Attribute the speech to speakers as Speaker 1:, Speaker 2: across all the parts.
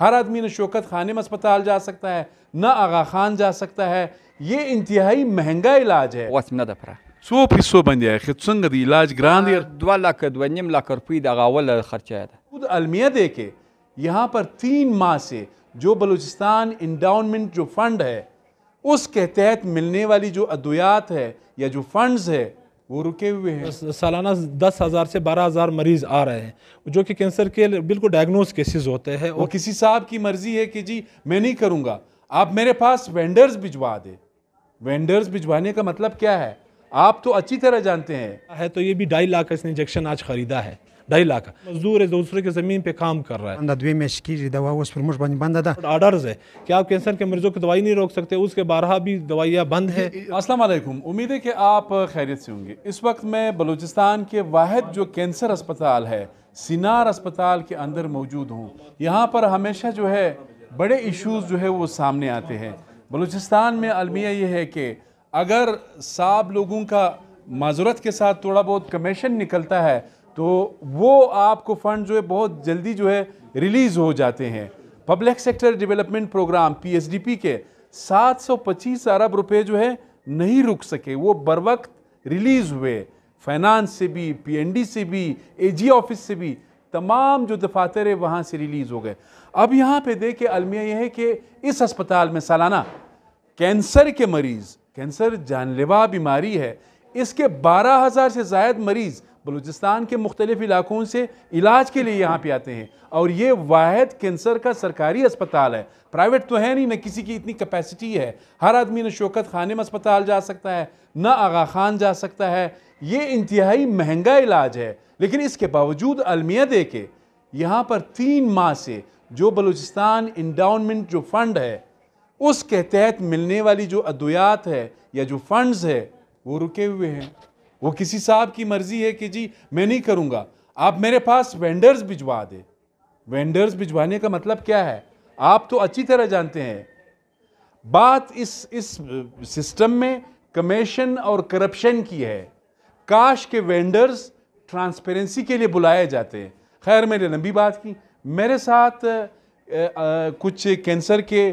Speaker 1: हर आदमी न शौकत में अस्पताल जा सकता है न आगा खान जा सकता है ये इंतहाई महंगा इलाज है څو फीसो बन जाए څنګه د علاج ګران دی 2 यहाँ पर तीन माह से जो बलूचिस्तान इंडाउनमेंट जो फंड है उसके तहत
Speaker 2: मिलने वाली जो अद्वियात है या जो फंड्स है वो रुके हुए हैं सालाना दस हज़ार से बारह हज़ार मरीज आ रहे हैं जो कि कैंसर के बिल्कुल डायग्नोज केसेस होते हैं और किसी साहब की मर्जी है कि जी मैं नहीं करूँगा आप मेरे पास वेंडर्स भिजवा दें वेंडर्स भिजवाने का मतलब क्या है आप तो अच्छी तरह जानते हैं है तो ये भी ढाई लाख का इसने इंजेक्शन आज ख़रीदा है ढाई लाख मजदूर है दूसरे की ज़मीन पर काम कर रहा है में की दवा उस पर मुझ है कि आप कैंसर के मरीजों की दवाई नहीं रोक सकते उसके बारह भी दवाइयाँ बंद है असलम उम्मीद है कि आप खैरियत से होंगे इस वक्त मैं बलूचिस्तान के
Speaker 1: वाद जो कैंसर अस्पताल है सिनार अस्पताल के अंदर मौजूद हूँ यहाँ पर हमेशा जो है बड़े इशूज जो है वो सामने आते हैं बलूचिस्तान में अलमिया ये है कि अगर साब लोगों का माजूरत के साथ थोड़ा बहुत कमीशन निकलता है तो वो आपको फंड जो है बहुत जल्दी जो है रिलीज़ हो जाते हैं public sector development programme P के 725 अरब रुपए जो है नहीं रुक सके वो बर वक्त रिलीज़ हुए फाइनेंस से भी पीएनडी से भी एजी ऑफिस से भी तमाम जो दफातर है वहाँ से रिलीज़ हो गए अब यहाँ पे देखे अलमिया यह है कि इस अस्पताल में सालाना कैंसर के मरीज़ कैंसर जानलेवा बीमारी है इसके 12000 से जायद मरीज़ बलूचिस्तान के मुख्तलिफ इलाकों से इलाज के लिए यहाँ पे आते हैं और ये वाहिद कैंसर का सरकारी अस्पताल है प्राइवेट तो है नहीं ना किसी की इतनी कैपेसिटी है हर आदमी न शोकत में अस्पताल जा सकता है ना आगा खान जा सकता है ये इंतहाई महंगा इलाज है लेकिन इसके बावजूद अलमिया दे के यहाँ पर तीन माह से जो बलूचिस्तान इंडाउनमेंट जो फंड है उसके तहत मिलने वाली जो अद्वियात है या जो फंड्स है वो रुके हुए हैं वो किसी साहब की मर्जी है कि जी मैं नहीं करूँगा आप मेरे पास वेंडर्स भिजवा दें वेंडर्स भिजवाने का मतलब क्या है आप तो अच्छी तरह जानते हैं बात इस इस सिस्टम में कमीशन और करप्शन की है काश के वेंडर्स ट्रांसपेरेंसी के लिए बुलाए जाते हैं खैर मैंने लंबी बात की मेरे साथ आ, आ, कुछ कैंसर के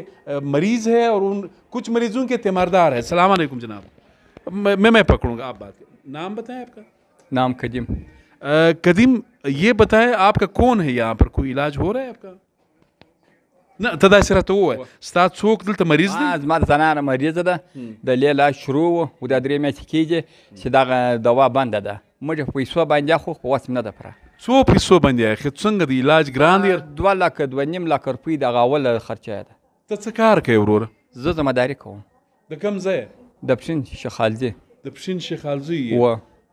Speaker 1: मरीज़ है और उन कुछ मरीज़ों के तीमारदार है सलामकुम जनाब मैं मैं पकड़ूंगा आप बात करें नाम बताएं आपका नाम कदीम आ, कदीम ये बताएं आपका कौन है यहाँ पर कोई इलाज हो रहा है आपका لا تداسرة هو ستات سوق دلته مریض دی از ما زنانه مریض ده د لیلا شروع و د درې میاشتې کېږي چې دغه دوا بنده ده موږ په پیسو باندې خو خواست نه ده پره څو پیسو باندې اخي څنګه د علاج ګران دی دوه لکه دوه نیم لکه روپۍ دغه اوله خرچه ده ته څه کار کوې وروره زه زمداري کوم د کوم ځای د پشین شخالزي د پښین شیخ الزی و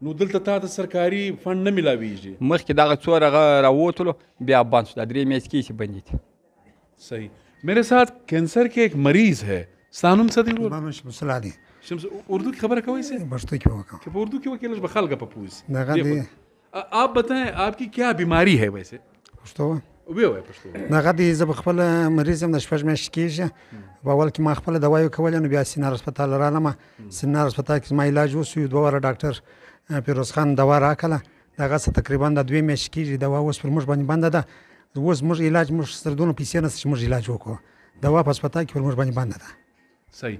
Speaker 1: نو دلته تا ته سرکاري فند نه ملاویږي مخکې دغه څور هغه راوتلو بیا بند شو دا درې میاشتې کېږي بندي دي صحیح मेरे साथ कैंसर के एक मरीज है ستا نوم څه دی ورور شمس الله دی شمس اردو کی خبره کوي سه پښتو کې وکړه که په اردو کې وکړل بخالګه په پوز دغه دی आप बताएं आपकी क्या बीमारी है वैसे
Speaker 2: कुछ तो وی وای پښتو هغه دی زه خپل مریض هم د شپږ میاشتې کېږي په اول کې ما خپل دوا یو کول نو بیا سینار هسپتال رالم سینار هسپتال کې ما علاج وسو دوه ور ډاکټر پیروز خان دوا راکله دغه څه تقریبا د دوه میاشتې کېږي دوا اوس پر موږ باندې بنده ده اوس موږ علاج موږ سردونو پیسې نه چې موږ علاج وکړو دوا په هسپتال کې پر موږ باندې بنده ده صحیح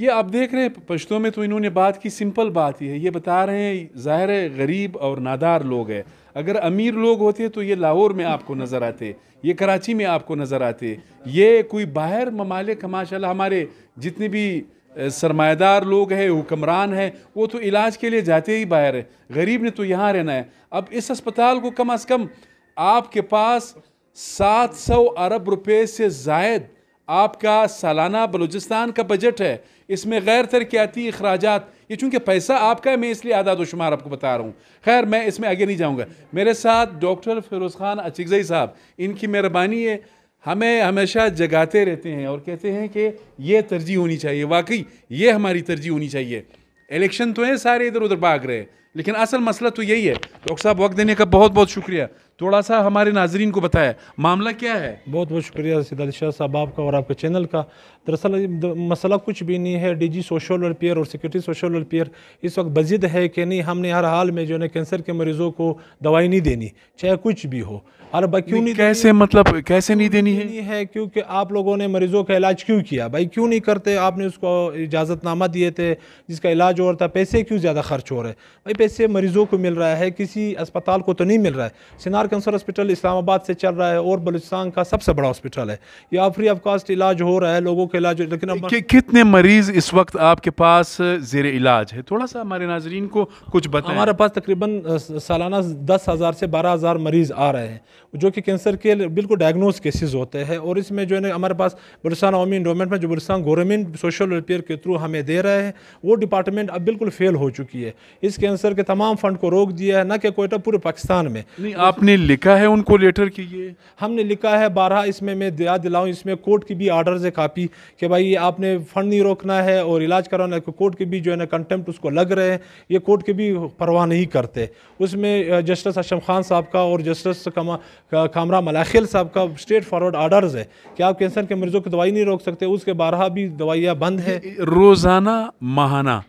Speaker 2: ये आप
Speaker 1: देख रहे हैं पश्तों में तो इन्होंने बात की सिंपल बात ही है ये बता रहे हैं ज़ाहिर है गरीब और नादार लोग हैं अगर अमीर लोग होते तो ये लाहौर में आपको नज़र आते ये कराची में आपको नज़र आते ये कोई बाहर ममालिक माशा हमारे जितने भी सरमादार लोग हैं हुक्मरान हैं वो तो इलाज के लिए जाते ही बाहर है गरीब ने तो यहाँ रहना है अब इस अस्पताल को कम अज़ कम आपके पास सात सौ अरब रुपये से जायद आपका सालाना बलूचिस्तान का बजट है इसमें गैर तरक्याती अखराज ये चूँकि पैसा आपका है मैं इसलिए आदाद शुमार आपको बता रहा हूँ खैर मैं इसमें आगे नहीं जाऊँगा मेरे साथ डॉक्टर फिरोज़ खान अचिकजई साहब इनकी मेहरबानी है हमें हमेशा जगाते रहते हैं और कहते हैं कि ये तरजीह होनी चाहिए वाकई ये हमारी तरजीह होनी चाहिए इलेक्शन तो हैं सारे इधर उधर भाग रहे लेकिन असल मसला तो यही है डॉक्टर
Speaker 2: साहब वक्त देने का बहुत बहुत शुक्रिया थोड़ा सा हमारे नाजरन को बताया मामला क्या है बहुत बहुत शुक्रिया सिद्धार्थ शाह साहब आपका और आपके चैनल का दरअसल मसला कुछ भी नहीं है डीजी सोशल वेलफेयर और सिक्योरिटी सोशल वेलफेयर इस वक्त बजिद है कि नहीं हमने हर हाल में जो है कैंसर के मरीजों को दवाई नहीं देनी चाहे कुछ भी हो अरे भाई क्यों नहीं कैसे मतलब कैसे नहीं देनी है नहीं है क्योंकि आप लोगों ने मरीजों का इलाज क्यों किया भाई क्यों नहीं करते आपने उसको इजाज़तनामा दिए थे जिसका इलाज हो रहा था पैसे क्यों ज़्यादा खर्च हो रहे भाई ऐसे मरीज़ों को मिल रहा है किसी अस्पताल को तो नहीं मिल रहा है सिनार कैंसर हॉस्पिटल इस्लामाबाद से चल रहा है और बलुचिस्तान का सबसे बड़ा हॉस्पिटल है या फ्री ऑफ कास्ट इलाज हो रहा है लोगों का इलाज लेकिन अब
Speaker 1: कितने मरीज़ इस वक्त आपके
Speaker 2: पास जेर इलाज है थोड़ा सा हमारे नाजरीन को कुछ बताएं हमारे पास तकरीबन सालाना दस हज़ार से बारह हज़ार मरीज़ आ रहे हैं जो कि कैंसर के बिल्कुल डायग्नोज केसेज होते हैं और इसमें जो है ना हमारे पास बलुस्तान अवमी इंडोमेंट में जो बलुस्तान गवर्नमेंट सोशल वेलफेयर के थ्रू हमें दे रहे हैं वो डिपार्टमेंट अब बिल्कुल फेल हो चुकी है इस कैंसर के तमाम फंड को रोक दिया है न कि कोयटा पूरे पाकिस्तान में नहीं आपने लिखा है उनको लेटर की ये हमने लिखा है बारह इसमें मैं याद दिलाऊँ इसमें कोर्ट की भी आर्डर है कापी कि भाई आपने फंड नहीं रोकना है और इलाज करवाना है कोर्ट के भी जो है ना कंटेम्प्ट उसको लग रहे हैं ये कोर्ट के भी परवाह नहीं करते उसमें जस्टिस अशम खान साहब का और जस्टिस कामरा मलाखिल साहब का स्ट्रेट फॉरवर्ड आर्डर्स है कि आप कैंसर के मरीजों की दवाई नहीं रोक सकते उसके बारह भी दवाइयाँ बंद है रोज़ाना
Speaker 1: माहाना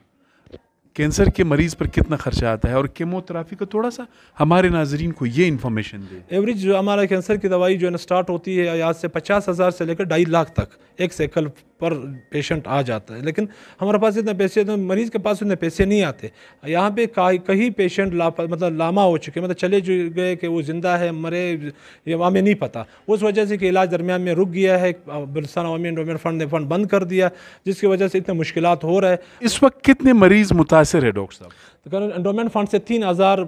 Speaker 1: कैंसर के मरीज़ पर कितना खर्चा आता है और केमोथेरापी का थोड़ा सा हमारे नाजरीन को ये इन्फॉर्मेशन दे
Speaker 2: एवरेज जो हमारा कैंसर की दवाई जो है ना स्टार्ट होती है यहाँ से पचास हज़ार से लेकर ढाई लाख तक एक सेकल पर पेशेंट आ जाता है लेकिन हमारे पास इतने पैसे तो मरीज़ के पास इतने पैसे नहीं आते यहाँ पे कहीं पेशेंट लापा मतलब लामा हो चुके मतलब चले जो गए कि वो ज़िंदा है मरे ये हमें नहीं पता उस वजह से कि इलाज दरमियान में रुक गया है बलस्तान अवामी एंडोमेंट फंड ने फंड बंद कर दिया जिसकी वजह से इतने मुश्किल हो रहा है इस वक्त कितने मरीज़ मुतासर है डॉक्टर साहब तो एंडोमेंट फंड से तीन हज़ार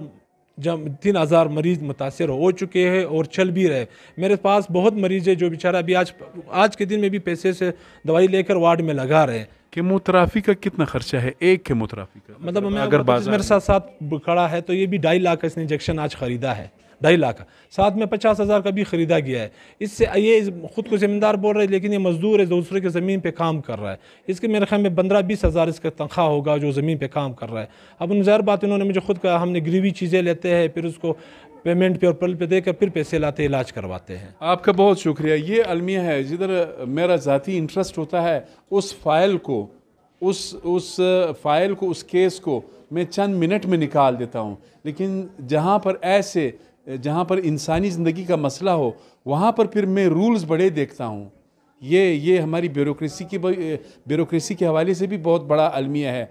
Speaker 2: जब तीन हज़ार मरीज़ मुतासर हो चुके हैं और चल भी रहे मेरे पास बहुत मरीज़ है जो बेचारा अभी आज आज के दिन में भी पैसे से दवाई लेकर वार्ड में लगा रहे हैं केमोथेरापी का कितना खर्चा है एक केमोथेरापी का मतलब मैं अगर, अगर मेरे साथ साथ खड़ा है तो ये भी ढाई लाख का इसने इंजेक्शन आज ख़रीदा है ढाई लाख का साथ में पचास हज़ार का भी ख़रीदा गया है इससे ये ख़ुद को ज़िम्मेदार बोल रहे हैं लेकिन ये मज़दूर है दूसरे के ज़मीन पर काम कर रहा है इसके मेरे ख्याल में पंद्रह बीस हज़ार इसका तनख्वाह होगा जो ज़मीन पर काम कर रहा है अब उन ज़ाहिर बात इन्होंने मुझे ख़ुद कहा हमने गिरीवी चीज़ें लेते हैं फिर उसको पेमेंट पे और पल पे देकर फिर पैसे लाते इलाज करवाते हैं आपका बहुत शुक्रिया ये
Speaker 1: अलमिया है जिधर मेरा ज़ाती इंटरेस्ट होता है उस फाइल को उस उस फाइल को उस केस को मैं चंद मिनट में निकाल देता हूँ लेकिन जहाँ पर ऐसे जहाँ पर इंसानी ज़िंदगी का मसला हो वहाँ पर फिर मैं रूल्स बड़े देखता हूँ ये ये हमारी ब्यूरोसी की ब्यूरोसी के हवाले से भी बहुत बड़ा अलमिया है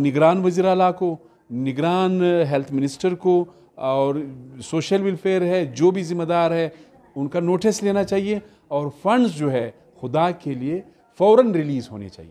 Speaker 1: निगरान वजी अला को निगरान हेल्थ मिनिस्टर को और सोशल वेलफेयर है जो भी ज़िम्मेदार है उनका नोटिस लेना चाहिए और फंड्स जो है खुदा के लिए फ़ौर रिलीज़ होने चाहिए